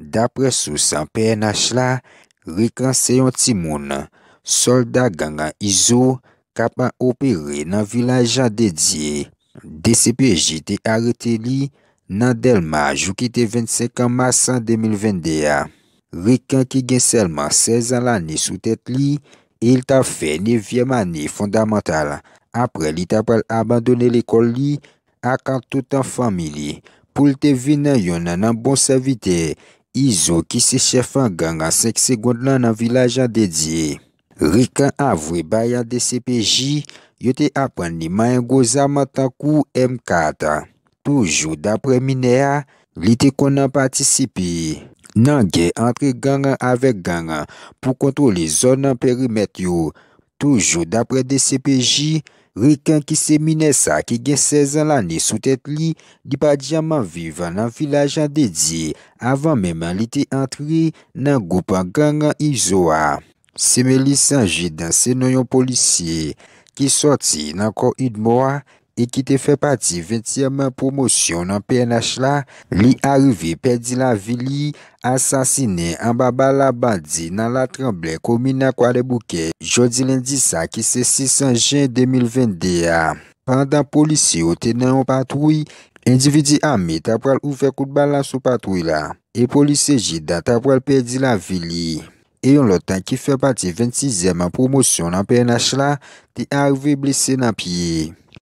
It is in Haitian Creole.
Dapre sou san PNH la, Rekan se yon timoun, solda gangan Izo, kapan opere nan vilajan dedye. Dese peji te arete li nan delma jou ki te 25 an masan 2021. Rekan ki gen selman 16 an lani sou tet li, il ta fe ni vyeman ni fondamental. Apre li tapal abandone l'ekol li ak an toutan fami li pou lte vi nan yon nan bon savite. Izo ki se chefan ganga 5 segond lan nan vilajan dedye. Rikan avwe bayan DCPJ, yo te apan ni mayen goza matakou M4. Toujou dapre Minea, li te konan patisipi. Nange entre ganga avek ganga pou kontroli zon nan perimet yo. Toujou dapre DCPJ, yo te apan ni mayen goza matakou M4. Rekan ki se mine sa ki gen 16 an lani sou tet li, di pa djaman vivan nan filajan dedye, avan menman li te antre nan goupan gangan izowa. Se me li sanje dan se noyon polisye, ki soti nan ko idmowa, E ki te fe pati 20e man promosyon nan PNH la, li arive perdi la vili, asansine an baba la bandi nan la tremble komi na kwa de bouke jodi lendi sa ki se 600 jen 2021. Pandan polisi yo te nan yon patwoy, endividi ame ta pral ouve kout balan sou patwoy la. E polisi je dan ta pral perdi la vili. E yon lotan ki fe pati 26e man promosyon nan PNH la, ti arive blise nan piye.